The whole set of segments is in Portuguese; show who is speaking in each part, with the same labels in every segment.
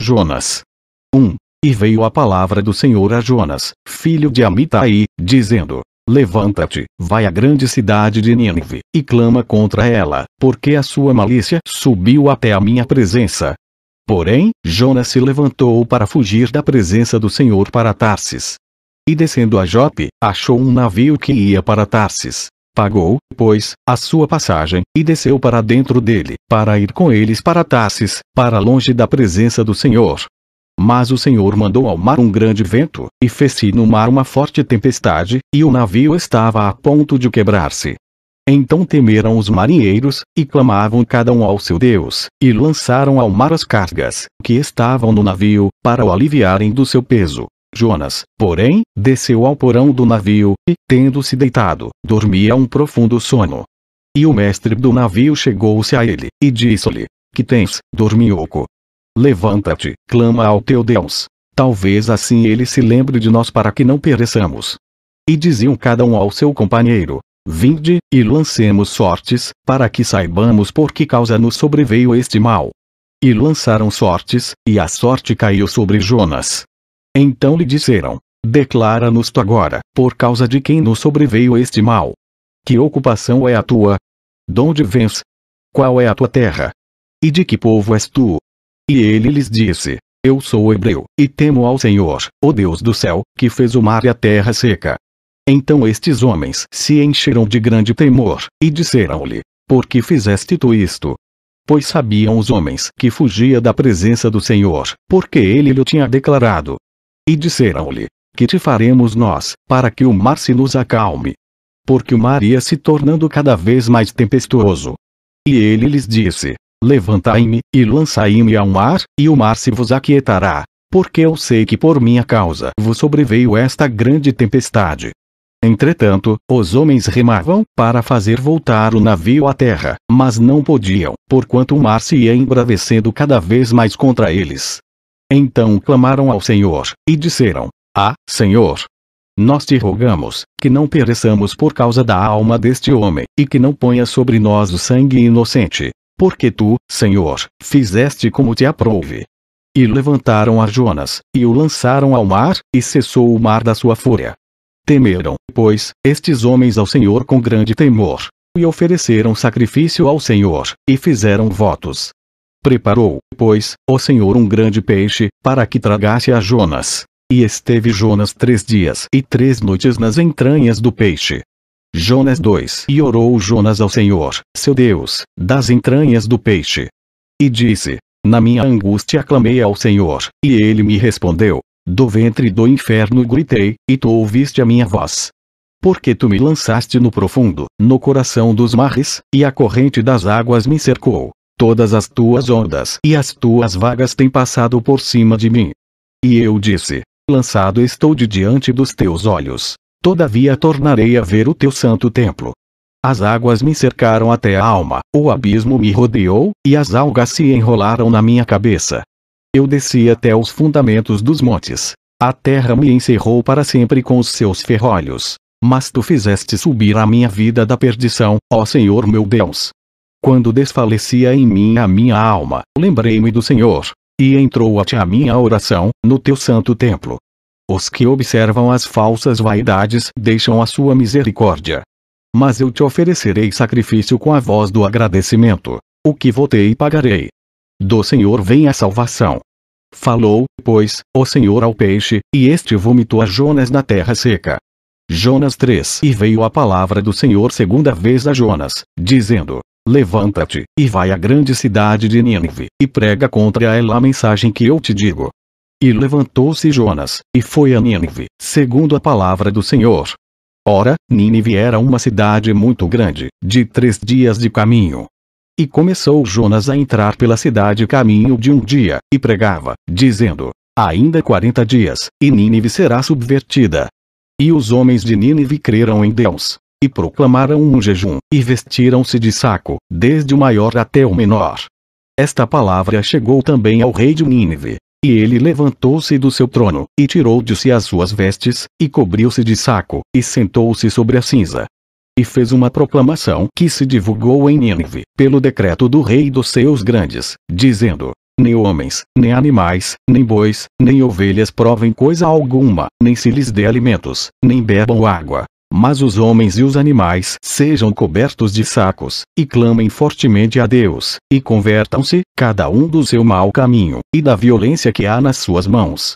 Speaker 1: Jonas 1. E veio a palavra do Senhor a Jonas, filho de Amitai, dizendo: Levanta-te, vai à grande cidade de Nínive, e clama contra ela, porque a sua malícia subiu até a minha presença. Porém, Jonas se levantou para fugir da presença do Senhor para Tarsis. E descendo a Jope, achou um navio que ia para Tarsis, pagou, pois, a sua passagem, e desceu para dentro dele, para ir com eles para Tarsis, para longe da presença do Senhor. Mas o Senhor mandou ao mar um grande vento, e fez-se no mar uma forte tempestade, e o navio estava a ponto de quebrar-se. Então temeram os marinheiros, e clamavam cada um ao seu Deus, e lançaram ao mar as cargas, que estavam no navio, para o aliviarem do seu peso. Jonas, porém, desceu ao porão do navio, e, tendo-se deitado, dormia um profundo sono. E o mestre do navio chegou-se a ele, e disse-lhe: Que tens, dorminhoco? Levanta-te, clama ao teu Deus. Talvez assim ele se lembre de nós para que não pereçamos. E diziam cada um ao seu companheiro: Vinde, e lancemos sortes, para que saibamos por que causa nos sobreveio este mal. E lançaram sortes, e a sorte caiu sobre Jonas, então lhe disseram: Declara-nos tu agora, por causa de quem nos sobreveio este mal. Que ocupação é a tua? Donde vens? Qual é a tua terra? E de que povo és tu? E ele lhes disse: Eu sou hebreu, e temo ao Senhor, o Deus do céu, que fez o mar e a terra seca. Então estes homens se encheram de grande temor, e disseram-lhe: Por que fizeste tu isto? Pois sabiam os homens que fugia da presença do Senhor, porque ele lhe tinha declarado: e disseram-lhe: Que te faremos nós, para que o mar se nos acalme? Porque o mar ia se tornando cada vez mais tempestuoso. E ele lhes disse: Levantai-me, e lançai-me ao mar, e o mar se vos aquietará, porque eu sei que por minha causa vos sobreveio esta grande tempestade. Entretanto, os homens remavam para fazer voltar o navio à terra, mas não podiam, porquanto o mar se ia embravecendo cada vez mais contra eles. Então clamaram ao Senhor, e disseram: Ah, Senhor! Nós te rogamos, que não pereçamos por causa da alma deste homem, e que não ponha sobre nós o sangue inocente. Porque tu, Senhor, fizeste como te aprouve. E levantaram a Jonas, e o lançaram ao mar, e cessou o mar da sua fúria. Temeram, pois, estes homens ao Senhor com grande temor, e ofereceram sacrifício ao Senhor, e fizeram votos. Preparou, pois, o Senhor um grande peixe, para que tragasse a Jonas. E esteve Jonas três dias e três noites nas entranhas do peixe. Jonas 2 E orou Jonas ao Senhor, seu Deus, das entranhas do peixe. E disse: Na minha angústia clamei ao Senhor, e ele me respondeu. Do ventre do inferno gritei, e tu ouviste a minha voz. Porque tu me lançaste no profundo, no coração dos mares, e a corrente das águas me cercou. Todas as tuas ondas e as tuas vagas têm passado por cima de mim. E eu disse: Lançado estou de diante dos teus olhos. Todavia tornarei a ver o teu santo templo. As águas me cercaram até a alma, o abismo me rodeou, e as algas se enrolaram na minha cabeça. Eu desci até os fundamentos dos montes. A terra me encerrou para sempre com os seus ferrolhos. Mas tu fizeste subir a minha vida da perdição, ó Senhor meu Deus. Quando desfalecia em mim a minha alma, lembrei-me do Senhor. E entrou a a minha oração, no teu santo templo. Os que observam as falsas vaidades deixam a sua misericórdia. Mas eu te oferecerei sacrifício com a voz do agradecimento. O que votei pagarei. Do Senhor vem a salvação. Falou, pois, o Senhor ao peixe, e este vomitou a Jonas na terra seca. Jonas 3 E veio a palavra do Senhor segunda vez a Jonas, dizendo: Levanta-te, e vai à grande cidade de Nínive, e prega contra ela a mensagem que eu te digo. E levantou-se Jonas, e foi a Nínive, segundo a palavra do Senhor. Ora, Nínive era uma cidade muito grande, de três dias de caminho. E começou Jonas a entrar pela cidade caminho de um dia, e pregava, dizendo: Ainda quarenta dias, e Nínive será subvertida. E os homens de Nínive creram em Deus, e proclamaram um jejum, e vestiram-se de saco, desde o maior até o menor. Esta palavra chegou também ao rei de Nínive. E ele levantou-se do seu trono, e tirou de si as suas vestes, e cobriu-se de saco, e sentou-se sobre a cinza. E fez uma proclamação que se divulgou em Nínive, pelo decreto do rei dos seus grandes, dizendo: nem homens, nem animais, nem bois, nem ovelhas provem coisa alguma, nem se lhes dê alimentos, nem bebam água, mas os homens e os animais sejam cobertos de sacos, e clamem fortemente a Deus, e convertam-se, cada um do seu mau caminho, e da violência que há nas suas mãos.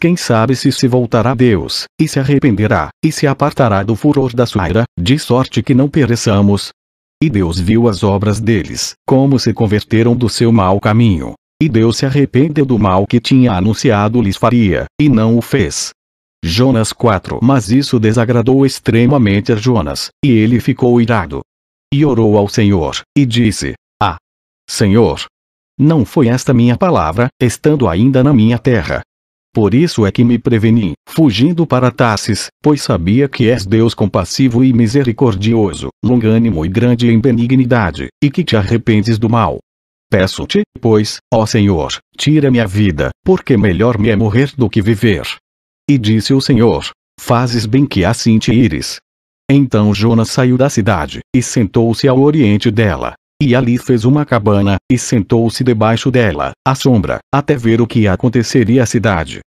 Speaker 1: Quem sabe se se voltará a Deus, e se arrependerá, e se apartará do furor da sua ira, de sorte que não pereçamos. E Deus viu as obras deles, como se converteram do seu mau caminho. E Deus se arrependeu do mal que tinha anunciado lhes faria, e não o fez. Jonas 4 Mas isso desagradou extremamente a Jonas, e ele ficou irado. E orou ao Senhor, e disse: Ah, Senhor! Não foi esta minha palavra, estando ainda na minha terra. Por isso é que me preveni, fugindo para Tarsis, pois sabia que és Deus compassivo e misericordioso, longânimo e grande em benignidade, e que te arrependes do mal. Peço-te, pois, ó Senhor, tira minha vida, porque melhor me é morrer do que viver. E disse o Senhor: Fazes bem que assim te ires. Então Jonas saiu da cidade, e sentou-se ao oriente dela. E ali fez uma cabana, e sentou-se debaixo dela, à sombra, até ver o que aconteceria à cidade.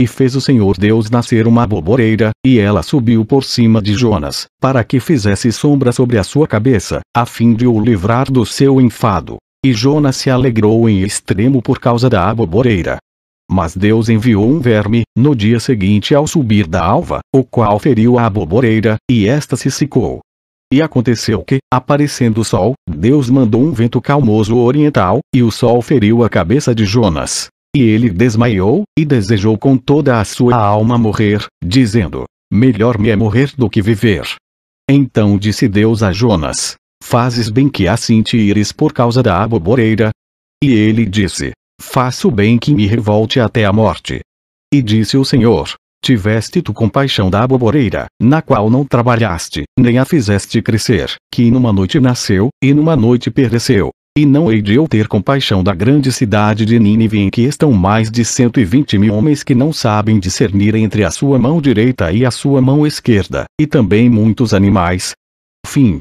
Speaker 1: E fez o Senhor Deus nascer uma boboreira, e ela subiu por cima de Jonas, para que fizesse sombra sobre a sua cabeça, a fim de o livrar do seu enfado. E Jonas se alegrou em extremo por causa da aboboreira. Mas Deus enviou um verme, no dia seguinte ao subir da alva, o qual feriu a aboboreira, e esta se secou. E aconteceu que, aparecendo o sol, Deus mandou um vento calmoso oriental, e o sol feriu a cabeça de Jonas. E ele desmaiou, e desejou com toda a sua alma morrer, dizendo: Melhor me é morrer do que viver. Então disse Deus a Jonas: Fazes bem que assim te ires por causa da aboboreira. E ele disse: faço bem que me revolte até a morte. E disse o Senhor, Tiveste tu compaixão da aboboreira, na qual não trabalhaste, nem a fizeste crescer, que numa noite nasceu, e numa noite pereceu. E não hei de eu ter compaixão da grande cidade de Nínive em que estão mais de cento e vinte mil homens que não sabem discernir entre a sua mão direita e a sua mão esquerda, e também muitos animais. Fim.